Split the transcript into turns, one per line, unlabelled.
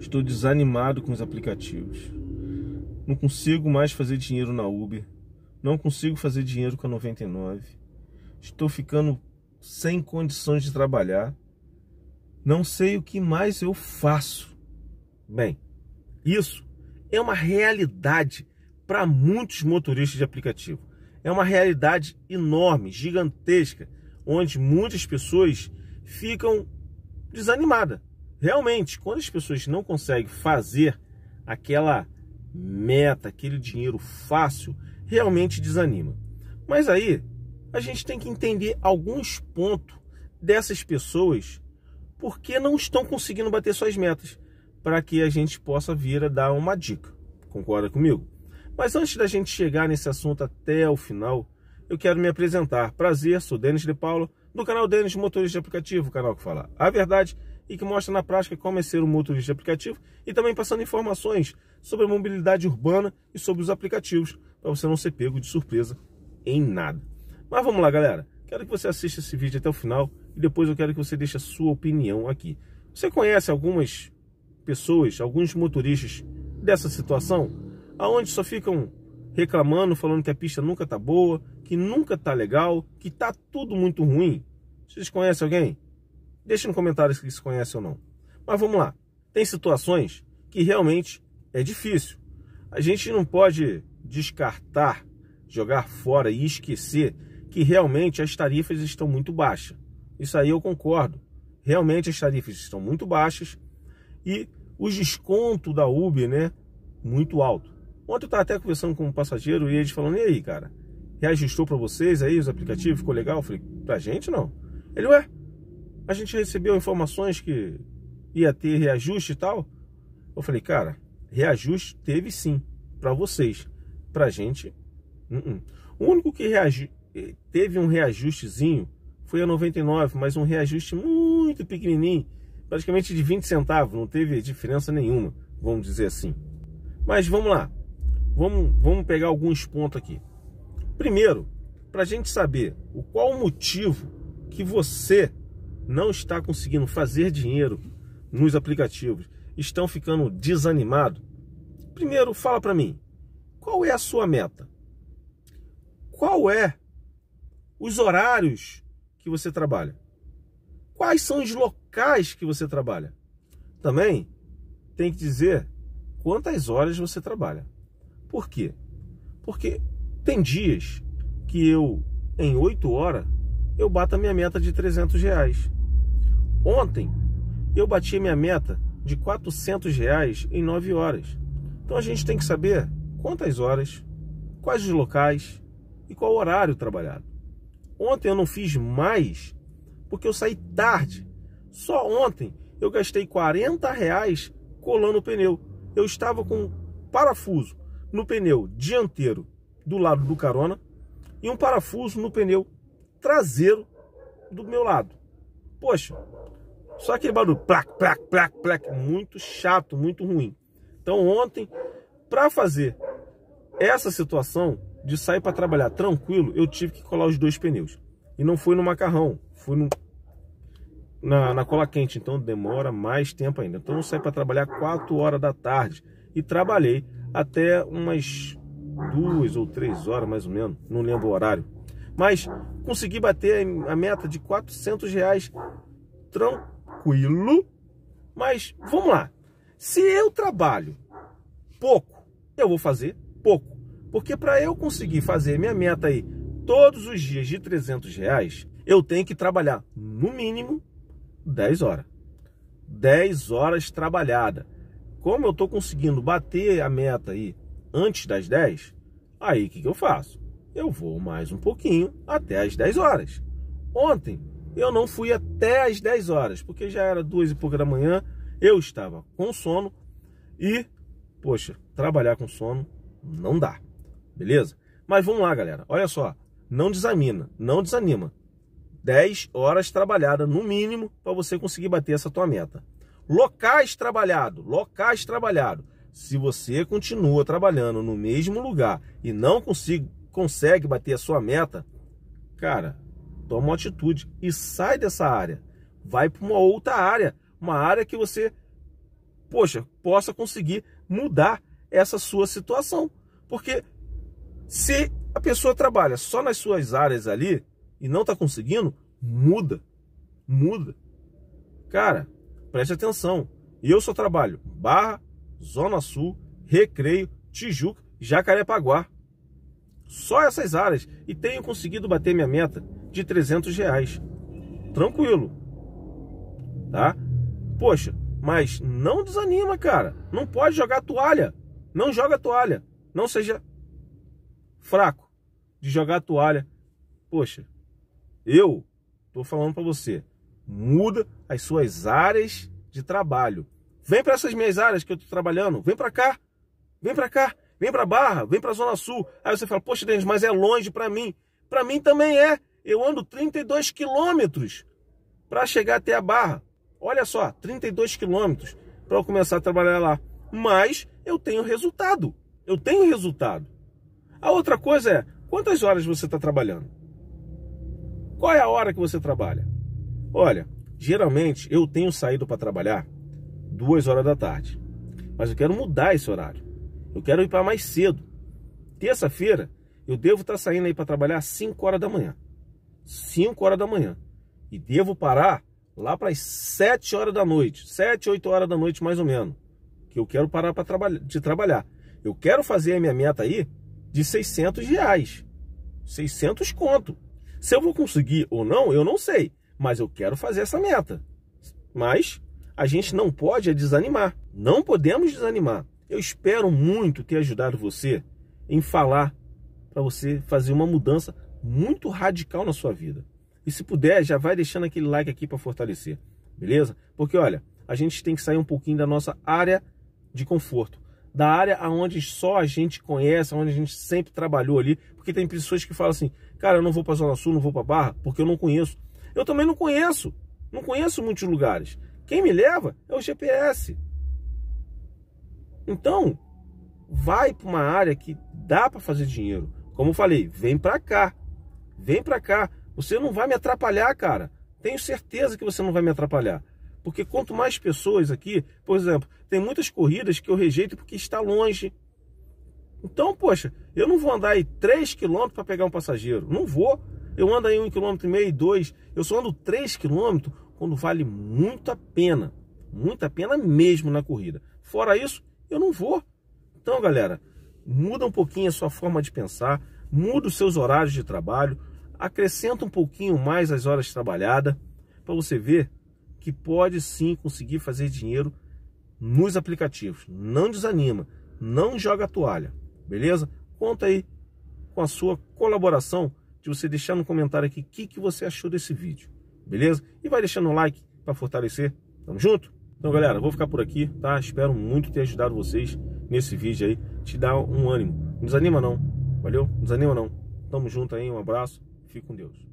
Estou desanimado com os aplicativos. Não consigo mais fazer dinheiro na Uber. Não consigo fazer dinheiro com a 99. Estou ficando sem condições de trabalhar. Não sei o que mais eu faço. Bem, isso é uma realidade para muitos motoristas de aplicativo. É uma realidade enorme, gigantesca, onde muitas pessoas ficam desanimadas Realmente, quando as pessoas não conseguem fazer aquela meta, aquele dinheiro fácil, realmente desanima. Mas aí a gente tem que entender alguns pontos dessas pessoas porque não estão conseguindo bater suas metas, para que a gente possa vir a dar uma dica. Concorda comigo? Mas antes da gente chegar nesse assunto até o final, eu quero me apresentar. Prazer, sou Denis de Paulo, do canal Denis Motores de Aplicativo, o canal que fala a verdade e que mostra na prática como é ser um motorista aplicativo e também passando informações sobre a mobilidade urbana e sobre os aplicativos, para você não ser pego de surpresa em nada. Mas vamos lá, galera. Quero que você assista esse vídeo até o final e depois eu quero que você deixe a sua opinião aqui. Você conhece algumas pessoas, alguns motoristas dessa situação, aonde só ficam reclamando, falando que a pista nunca tá boa, que nunca tá legal, que tá tudo muito ruim? Vocês conhecem alguém? Deixe no comentário se você conhece ou não. Mas vamos lá. Tem situações que realmente é difícil. A gente não pode descartar, jogar fora e esquecer que realmente as tarifas estão muito baixas. Isso aí eu concordo. Realmente as tarifas estão muito baixas e o desconto da Uber, né, muito alto. Ontem eu estava até conversando com um passageiro e ele falando: "E aí, cara? Reajustou para vocês aí os aplicativos? Ficou legal?" Eu falei: "Pra gente não". Ele: "Ué, a gente recebeu informações que ia ter reajuste e tal. Eu falei, cara, reajuste teve sim para vocês, para gente. Uh -uh. O único que reagi... Eh, teve um reajustezinho foi a 99, mas um reajuste muito pequenininho, praticamente de 20 centavos, não teve diferença nenhuma, vamos dizer assim. Mas vamos lá, vamos, vamos pegar alguns pontos aqui. Primeiro, para a gente saber o qual o motivo que você não está conseguindo fazer dinheiro nos aplicativos, estão ficando desanimados, primeiro fala para mim, qual é a sua meta? Qual é os horários que você trabalha? Quais são os locais que você trabalha? Também tem que dizer quantas horas você trabalha. Por quê? Porque tem dias que eu, em 8 horas, eu bato a minha meta de 300 reais. Ontem eu bati a minha meta de 400 reais em 9 horas. Então a gente tem que saber quantas horas, quais os locais e qual horário trabalhado. Ontem eu não fiz mais porque eu saí tarde. Só ontem eu gastei 40 reais colando o pneu. Eu estava com um parafuso no pneu dianteiro do lado do carona e um parafuso no pneu traseiro do meu lado. Poxa, só aquele barulho, plac, plac, plac, plac, muito chato, muito ruim. Então ontem, para fazer essa situação de sair para trabalhar tranquilo, eu tive que colar os dois pneus. E não fui no macarrão, fui no, na, na cola quente, então demora mais tempo ainda. Então eu saí para trabalhar 4 horas da tarde e trabalhei até umas duas ou três horas mais ou menos, não lembro o horário. Mas consegui bater a meta de 400 reais tranquilo tranquilo, mas vamos lá. Se eu trabalho pouco, eu vou fazer pouco. Porque para eu conseguir fazer minha meta aí todos os dias de 300 reais, eu tenho que trabalhar no mínimo 10 horas. 10 horas trabalhada. Como eu estou conseguindo bater a meta aí antes das 10, aí o que, que eu faço? Eu vou mais um pouquinho até as 10 horas. Ontem eu não fui até as 10 horas, porque já era duas e pouca da manhã, eu estava com sono e, poxa, trabalhar com sono não dá, beleza? Mas vamos lá, galera, olha só, não desanima, não desanima. 10 horas trabalhada no mínimo para você conseguir bater essa tua meta. Locais trabalhado, locais trabalhado. Se você continua trabalhando no mesmo lugar e não consigo, consegue bater a sua meta, cara, Toma uma atitude e sai dessa área. Vai para uma outra área, uma área que você, poxa, possa conseguir mudar essa sua situação. Porque se a pessoa trabalha só nas suas áreas ali e não está conseguindo, muda. Muda. Cara, preste atenção. Eu só trabalho Barra, Zona Sul, Recreio, Tijuca, Jacarepaguá. Só essas áreas. E tenho conseguido bater minha meta de 300 reais. Tranquilo. Tá? Poxa, mas não desanima, cara. Não pode jogar toalha. Não joga toalha. Não seja fraco de jogar toalha. Poxa, eu tô falando para você, muda as suas áreas de trabalho. Vem para essas minhas áreas que eu tô trabalhando, vem para cá. Vem para cá, vem para Barra, vem para Zona Sul. Aí você fala: "Poxa, Denis, mas é longe para mim". Para mim também é. Eu ando 32 quilômetros para chegar até a Barra. Olha só, 32 quilômetros para eu começar a trabalhar lá. Mas eu tenho resultado. Eu tenho resultado. A outra coisa é quantas horas você está trabalhando? Qual é a hora que você trabalha? Olha, geralmente eu tenho saído para trabalhar duas horas da tarde. Mas eu quero mudar esse horário. Eu quero ir para mais cedo. Terça-feira eu devo estar tá saindo aí para trabalhar às 5 horas da manhã. 5 horas da manhã. E devo parar lá para as 7 horas da noite, 7, 8 horas da noite mais ou menos, que eu quero parar para traba de trabalhar. Eu quero fazer a minha meta aí de 600 reais, 600 conto. Se eu vou conseguir ou não, eu não sei, mas eu quero fazer essa meta. Mas a gente não pode é desanimar, não podemos desanimar. Eu espero muito ter ajudado você em falar para você fazer uma mudança muito radical na sua vida. E se puder, já vai deixando aquele like aqui para fortalecer, beleza? Porque olha, a gente tem que sair um pouquinho da nossa área de conforto, da área aonde só a gente conhece, onde a gente sempre trabalhou ali, porque tem pessoas que falam assim: "Cara, eu não vou para Zona Sul, não vou para Barra, porque eu não conheço". Eu também não conheço. Não conheço muitos lugares. Quem me leva é o GPS. Então, vai para uma área que dá para fazer dinheiro. Como eu falei, vem para cá. Vem para cá. Você não vai me atrapalhar, cara. Tenho certeza que você não vai me atrapalhar. Porque quanto mais pessoas aqui, por exemplo, tem muitas corridas que eu rejeito porque está longe. Então, poxa, eu não vou andar aí 3 km para pegar um passageiro. Não vou. Eu ando aí 1,5 km, 2 Eu só ando 3 km quando vale muito a pena. Muita pena mesmo na corrida. Fora isso, eu não vou. Então, galera, muda um pouquinho a sua forma de pensar, muda os seus horários de trabalho, Acrescenta um pouquinho mais as horas trabalhadas para você ver que pode sim conseguir fazer dinheiro nos aplicativos. Não desanima, não joga a toalha, beleza? Conta aí com a sua colaboração de você deixar no comentário aqui o que, que você achou desse vídeo, beleza? E vai deixando um like para fortalecer. Tamo junto? Então, galera, vou ficar por aqui, tá? Espero muito ter ajudado vocês nesse vídeo aí, te dar um ânimo. Não desanima não, valeu? Não desanima não. Tamo junto aí, um abraço. Fique com Deus.